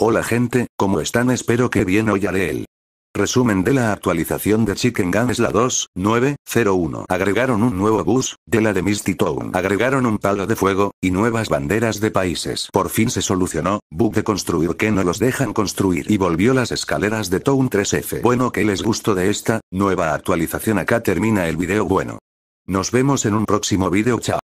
Hola gente, ¿cómo están? Espero que bien hoy el resumen de la actualización de Chicken es la 2.9.01. Agregaron un nuevo bus, de la de Misty Town. Agregaron un palo de fuego, y nuevas banderas de países. Por fin se solucionó, bug de construir que no los dejan construir. Y volvió las escaleras de Town 3F. Bueno que les gustó de esta, nueva actualización. Acá termina el video bueno. Nos vemos en un próximo video, chao.